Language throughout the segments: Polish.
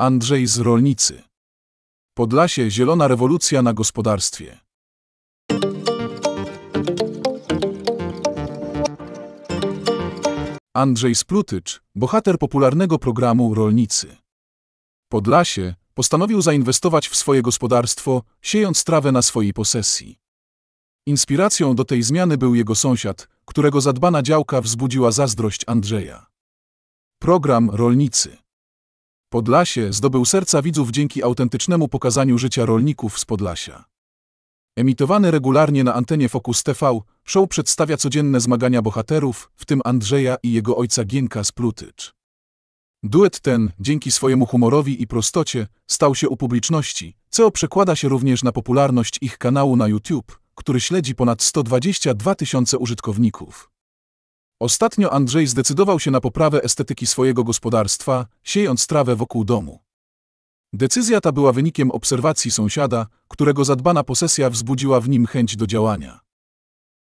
Andrzej z Rolnicy. Podlasie zielona rewolucja na gospodarstwie. Andrzej Splutycz, bohater popularnego programu Rolnicy. Podlasie postanowił zainwestować w swoje gospodarstwo, siejąc trawę na swojej posesji. Inspiracją do tej zmiany był jego sąsiad, którego zadbana działka wzbudziła zazdrość Andrzeja. Program Rolnicy Podlasie zdobył serca widzów dzięki autentycznemu pokazaniu życia rolników z Podlasia. Emitowany regularnie na antenie Focus TV, show przedstawia codzienne zmagania bohaterów, w tym Andrzeja i jego ojca Gienka z Plutycz. Duet ten, dzięki swojemu humorowi i prostocie, stał się u publiczności, co przekłada się również na popularność ich kanału na YouTube, który śledzi ponad 122 tysiące użytkowników. Ostatnio Andrzej zdecydował się na poprawę estetyki swojego gospodarstwa, siejąc trawę wokół domu. Decyzja ta była wynikiem obserwacji sąsiada, którego zadbana posesja wzbudziła w nim chęć do działania.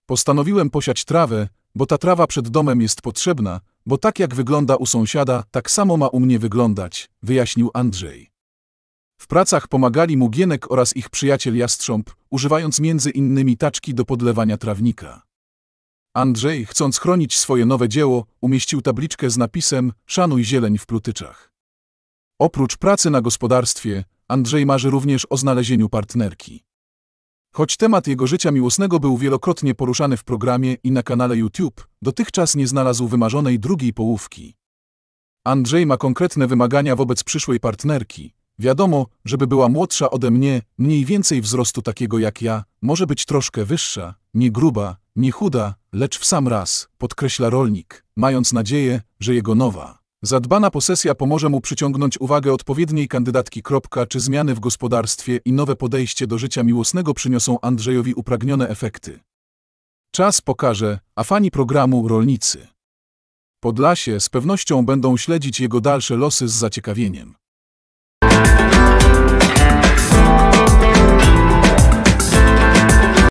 Postanowiłem posiać trawę, bo ta trawa przed domem jest potrzebna, bo tak jak wygląda u sąsiada, tak samo ma u mnie wyglądać, wyjaśnił Andrzej. W pracach pomagali mu Gienek oraz ich przyjaciel Jastrząb, używając między innymi taczki do podlewania trawnika. Andrzej, chcąc chronić swoje nowe dzieło, umieścił tabliczkę z napisem Szanuj zieleń w plutyczach. Oprócz pracy na gospodarstwie, Andrzej marzy również o znalezieniu partnerki. Choć temat jego życia miłosnego był wielokrotnie poruszany w programie i na kanale YouTube, dotychczas nie znalazł wymarzonej drugiej połówki. Andrzej ma konkretne wymagania wobec przyszłej partnerki. Wiadomo, żeby była młodsza ode mnie, mniej więcej wzrostu takiego jak ja, może być troszkę wyższa, nie gruba, nie chuda, lecz w sam raz, podkreśla rolnik, mając nadzieję, że jego nowa, zadbana posesja pomoże mu przyciągnąć uwagę odpowiedniej kandydatki. Czy zmiany w gospodarstwie i nowe podejście do życia miłosnego przyniosą Andrzejowi upragnione efekty? Czas pokaże, a fani programu rolnicy. Podlasie z pewnością będą śledzić jego dalsze losy z zaciekawieniem.